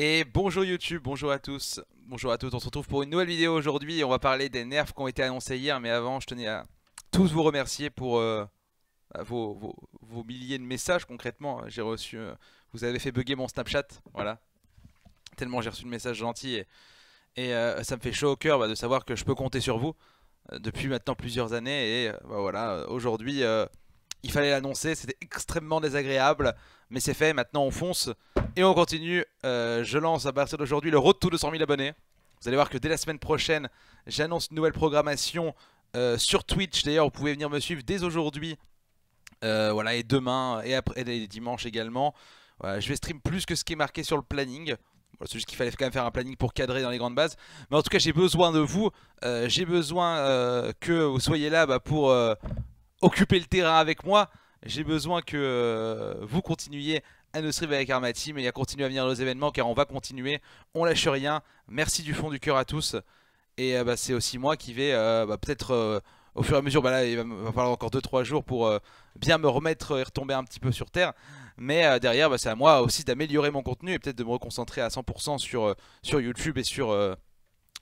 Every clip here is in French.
Et bonjour YouTube, bonjour à tous, bonjour à tous, on se retrouve pour une nouvelle vidéo aujourd'hui on va parler des nerfs qui ont été annoncés hier mais avant je tenais à tous vous remercier pour euh, bah, vos, milliers de messages concrètement, j'ai reçu, euh, vous avez fait bugger mon Snapchat, voilà, tellement j'ai reçu de messages gentils et, euh, ça me fait chaud au cœur bah, de savoir que je peux compter sur vous depuis maintenant plusieurs années et bah, voilà, aujourd'hui il fallait l'annoncer, c'était extrêmement désagréable, mais c'est fait, maintenant on fonce et on continue. Euh, je lance à partir d'aujourd'hui le road de 100 000 abonnés. Vous allez voir que dès la semaine prochaine, j'annonce une nouvelle programmation euh, sur Twitch. D'ailleurs, vous pouvez venir me suivre dès aujourd'hui, euh, voilà, et demain, et, après, dimanche également. je vais stream plus que ce qui est marqué sur le planning. c'est juste qu'il fallait quand même faire un planning pour cadrer dans les grandes bases. Mais en tout cas, j'ai besoin de vous. j'ai besoin que vous soyez là bah, pour, occuper le terrain avec moi. J'ai besoin que euh, vous continuiez à nous suivre avec Arma Team et à continuer à venir nos événements car on va continuer, on lâche rien. Merci du fond du cœur à tous. Et euh, bah, c'est aussi moi qui vais euh, bah, peut-être au fur et à mesure, bah là il va falloir encore 2-3 jours pour bien me remettre et retomber un petit peu sur terre. Mais derrière, bah, c'est à moi aussi d'améliorer mon contenu et peut-être de me reconcentrer à 100% sur, sur YouTube et sur,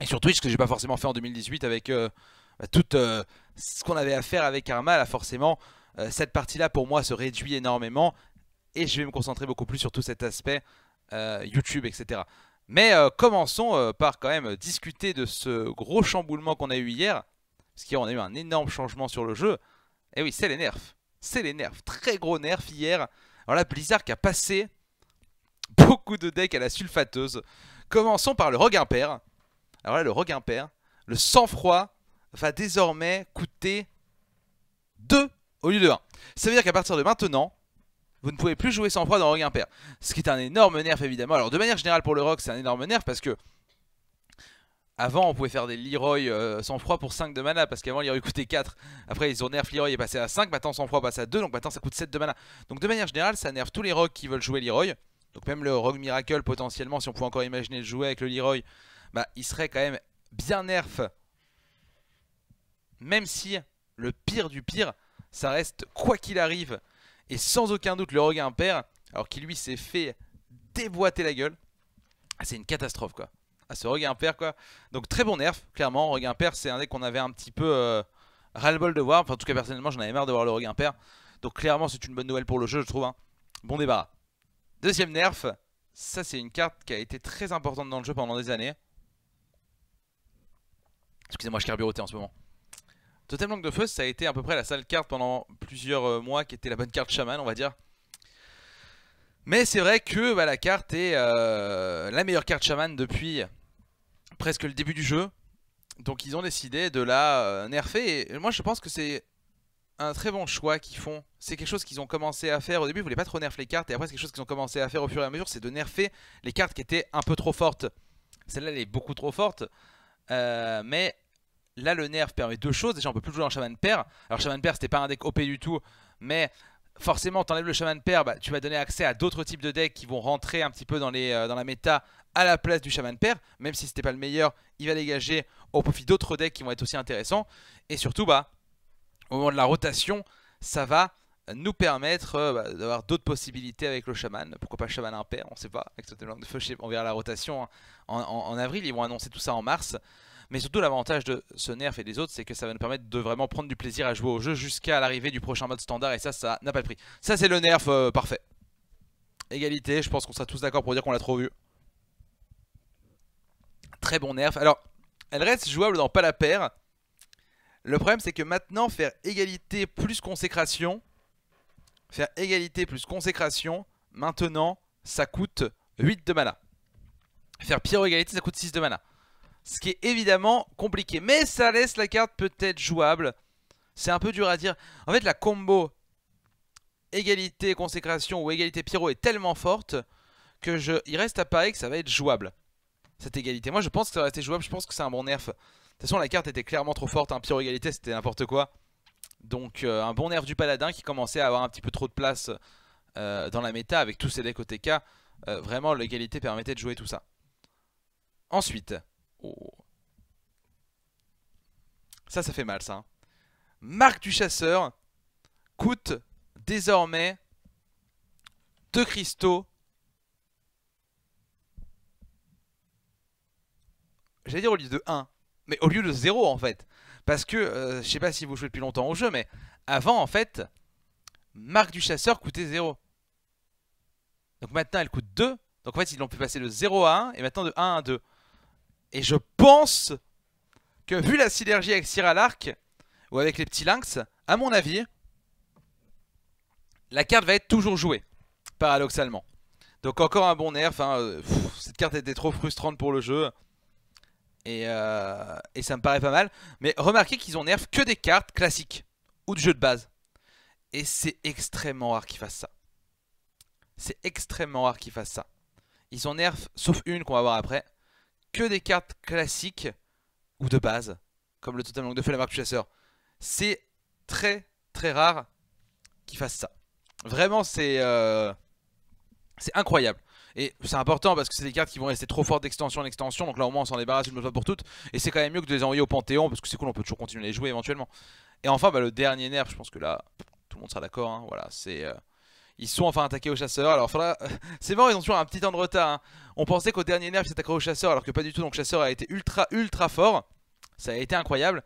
et sur Twitch, ce que j'ai pas forcément fait en 2018 avec toute ce qu'on avait à faire avec Arma, là forcément, euh, cette partie-là pour moi se réduit énormément et je vais me concentrer beaucoup plus sur tout cet aspect euh, YouTube, etc. Mais euh, commençons par quand même discuter de ce gros chamboulement qu'on a eu hier, parce qu'on a eu un énorme changement sur le jeu. Et eh oui, c'est les nerfs, c'est les nerfs, très gros nerfs hier. Alors là, Blizzard qui a passé beaucoup de decks à la sulfateuse. Commençons par le Rogue Impair. Alors là, le Rogue Impair, le sang-froid va désormais coûter 2 au lieu de 1. Ça veut dire qu'à partir de maintenant, vous ne pouvez plus jouer sans froid dans Rogue Impair. Ce qui est un énorme nerf évidemment. Alors de manière générale pour le rock, c'est un énorme nerf parce que avant on pouvait faire des Leroy euh, sans froid pour 5 de mana parce qu'avant Leroy coûtait 4. Après ils ont nerf Leroy est passé à 5, maintenant sans froid passe à 2 donc maintenant ça coûte 7 de mana. Donc de manière générale ça nerf tous les Rogues qui veulent jouer Leroy. Donc même le Rogue Miracle potentiellement si on pouvait encore imaginer le jouer avec le Leroy, bah il serait quand même bien nerf même si le pire du pire, ça reste quoi qu'il arrive, et sans aucun doute le regain perd, alors qu'il lui s'est fait déboîter la gueule. C'est une catastrophe quoi. Ah, ce regain perd quoi. Donc très bon nerf, clairement. Regain père c'est un deck qu'on avait un petit peu euh, ras-le-bol de voir. Enfin, en tout cas, personnellement, j'en avais marre de voir le regain père. Donc clairement, c'est une bonne nouvelle pour le jeu, je trouve. Hein. Bon débarras. Deuxième nerf, ça c'est une carte qui a été très importante dans le jeu pendant des années. Excusez-moi, je carburotais en ce moment. Totem Langue de Feu, ça a été à peu près la sale carte pendant plusieurs euh, mois qui était la bonne carte chaman, on va dire. Mais c'est vrai que bah, la carte est euh, la meilleure carte chaman depuis presque le début du jeu. Donc ils ont décidé de la euh, nerfer. Et moi je pense que c'est un très bon choix qu'ils font. C'est quelque chose qu'ils ont commencé à faire. Au début ils voulaient pas trop nerf les cartes. Et après c'est quelque chose qu'ils ont commencé à faire au fur et à mesure. C'est de nerfer les cartes qui étaient un peu trop fortes. Celle-là elle est beaucoup trop forte. mais là le nerf permet deux choses. Déjà on peut plus jouer en Shaman père. Alors Shaman Pair c'était pas un deck OP du tout, mais forcément t'enlèves le chaman Pair, bah, tu vas donner accès à d'autres types de decks qui vont rentrer un petit peu dans, les, euh, dans la méta à la place du de père. Même si c'était pas le meilleur, il va dégager au profit d'autres decks qui vont être aussi intéressants. Et surtout bah au moment de la rotation, ça va nous permettre euh, bah, d'avoir d'autres possibilités avec le chaman. Pourquoi pas chaman impair, on sait pas. Avec de on verra la rotation hein, en, avril. Ils vont annoncer tout ça en mars. Mais surtout, l'avantage de ce nerf et des autres, c'est que ça va nous permettre de vraiment prendre du plaisir à jouer au jeu jusqu'à l'arrivée du prochain mode standard. Et ça, ça n'a pas de prix. Ça, c'est le nerf euh, parfait. Égalité, je pense qu'on sera tous d'accord pour dire qu'on l'a trop vu. Très bon nerf. Alors, elle reste jouable dans pas la paire. Le problème, c'est que maintenant, faire égalité plus consécration, faire égalité plus consécration, maintenant, ça coûte 8 de mana. Faire pire égalité, ça coûte 6 de mana. Ce qui est évidemment compliqué. Mais ça laisse la carte peut-être jouable. C'est un peu dur à dire. En fait, la combo égalité consécration ou égalité pyro est tellement forte que je... il reste à parier que ça va être jouable. Cette égalité. Moi, je pense que ça va rester jouable. Je pense que c'est un bon nerf. De toute façon, la carte était clairement trop forte. Un Pyro égalité, c'était n'importe quoi. Donc, euh, un bon nerf du paladin qui commençait à avoir un petit peu trop de place euh, dans la méta avec tous ses decks au euh, vraiment, l'égalité permettait de jouer tout ça. Ensuite, Oh. Ça, ça fait mal, ça. Hein. Marque du chasseur coûte désormais 2 cristaux. J'allais dire au lieu de 1, mais au lieu de 0 en fait. Parce que, euh, je sais pas si vous jouez depuis longtemps au jeu, mais avant en fait, marque du chasseur coûtait 0. Donc maintenant elle coûte 2. Donc en fait ils l'ont pu passer de 0 à 1 et maintenant de 1 à 2. Et je pense que vu la synergie avec à l'arc ou avec les petits lynx, à mon avis, la carte va être toujours jouée, paradoxalement. Donc encore un bon nerf, hein, euh, cette carte était trop frustrante pour le jeu. Et, euh, et ça me paraît pas mal. Mais remarquez qu'ils ont nerf que des cartes classiques ou de jeu de base. Et c'est extrêmement rare qu'ils fassent ça. C'est extrêmement rare qu'ils fassent ça. Ils ont nerf, sauf une qu'on va voir après que des cartes classiques ou de base, comme le totem langue de feu et la marque chasseur. C'est très très rare qu'ils fassent ça. Vraiment, c'est euh, incroyable. Et c'est important parce que c'est des cartes qui vont rester trop fortes d'extension en extension. Donc là, au moins, on s'en débarrasse une bonne fois pour toutes. Et c'est quand même mieux que de les envoyer au Panthéon parce que c'est cool, on peut toujours continuer à les jouer éventuellement. Et enfin, bah, le dernier nerf, je pense que là, tout le monde sera d'accord. Hein, voilà, c'est. Euh, ils sont enfin attaqués au chasseur, Alors c'est vrai, ils ont toujours un petit temps de retard. Hein. On pensait qu'au dernier nerf, ils s'attaqueraient au chasseur, alors que pas du tout. Donc chasseur a été ultra, ultra fort. Ça a été incroyable.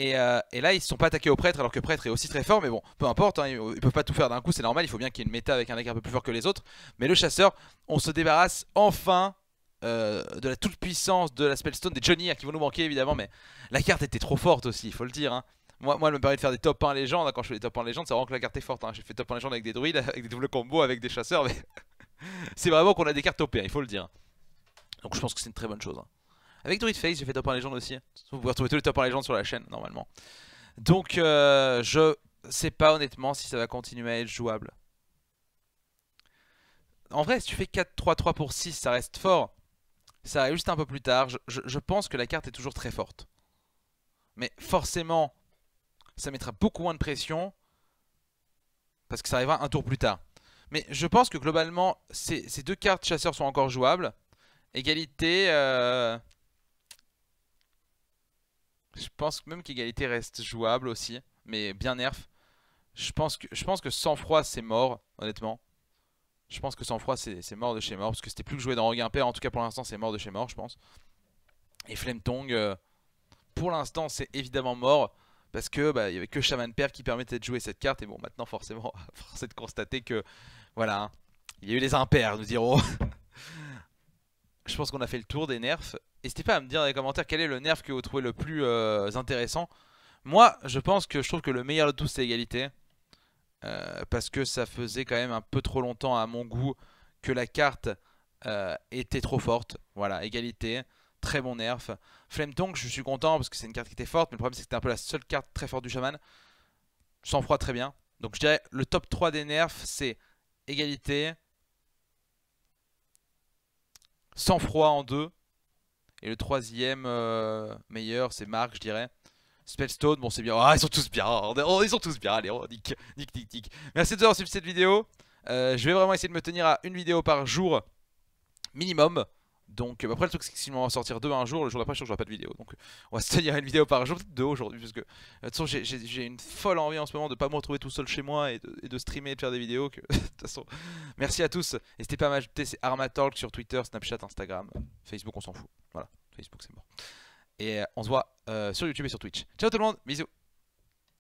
Euh, et, là, ils se sont pas attaqués au prêtre, alors que prêtre est aussi très fort. Mais bon, peu importe, hein. ils, ne peuvent pas tout faire d'un coup, c'est normal. Il faut bien qu'il y ait une méta avec un deck un peu plus fort que les autres. Mais le chasseur, on se débarrasse enfin euh, de la toute puissance de la Spellstone des Johnny, hein, qui vont nous manquer évidemment. Mais la carte était trop forte aussi, il faut le dire. Moi, moi, elle me permet de faire des top 1 légendes. Hein. Quand je fais des top 1 légendes, ça rend que la carte est forte. Hein. J'ai fait top 1 légendes avec des druides, avec des doubles combos, avec des chasseurs. Mais... c'est vraiment qu'on a des cartes top hein, il faut le dire. Donc je pense que c'est une très bonne chose. Hein. Avec Druid Face, j'ai fait top 1 légende aussi. Vous pouvez retrouver tous les top 1 légendes sur la chaîne, normalement. Donc je euh, je sais pas honnêtement si ça va continuer à être jouable. En vrai, si tu fais 4-3-3 pour 6, ça reste fort. Ça arrive juste un peu plus tard. je, je pense que la carte est toujours très forte. Mais forcément, ça mettra beaucoup moins de pression parce que ça arrivera un tour plus tard. Mais je pense que globalement, ces, deux cartes chasseurs sont encore jouables. Égalité... Euh, je pense même qu'égalité reste jouable aussi, mais bien nerf. Je pense que, je pense que sans froid c'est mort, honnêtement. Je pense que sans froid c'est mort de chez mort, parce que c'était plus que dans Rogue Impair, en tout cas pour l'instant c'est mort de chez mort, je pense. Et Flemtong, euh, pour l'instant c'est évidemment mort parce que bah, il y avait que Shaman père qui permettait de jouer cette carte et bon maintenant forcément force de constater que voilà hein, il y a eu les impairs nous dirons je pense qu'on a fait le tour des nerfs n'hésitez pas à me dire dans les commentaires quel est le nerf que vous trouvez le plus euh, intéressant moi je pense que je trouve que le meilleur de tous c'est égalité euh, parce que ça faisait quand même un peu trop longtemps à mon goût que la carte euh, était trop forte voilà égalité très bon nerf. Flame je suis content parce que c'est une carte qui était forte, mais le problème c'est que c'était un peu la seule carte très forte du chaman. Sans froid très bien. Donc je dirais le top 3 des nerfs, c'est égalité, sans froid en deux Et le troisième euh, meilleur, c'est Marc, je dirais. Spellstone, bon c'est bien. Ah, ils sont tous bien. Oh, ils sont tous bien. Allez, nick, nick, nick, nick. Merci de avoir suivi cette vidéo. Euh, je vais vraiment essayer de me tenir à une vidéo par jour minimum. Donc euh, après le truc c'est que si m'en sortir deux un jour, le jour d'après je n'aurai pas de vidéo. Donc on va se tenir une vidéo par jour, peut-être deux aujourd'hui, parce que euh, de toute façon j'ai une folle envie en ce moment de pas me retrouver tout seul chez moi et de, streamer et de faire des vidéos. Que, de toute façon, merci à tous. N'hésitez pas à m'ajouter, c'est Armatalk sur Twitter, Snapchat, Instagram, Facebook on s'en fout. Voilà, Facebook c'est mort. Et euh, on se voit sur YouTube et sur Twitch. Ciao tout le monde, bisous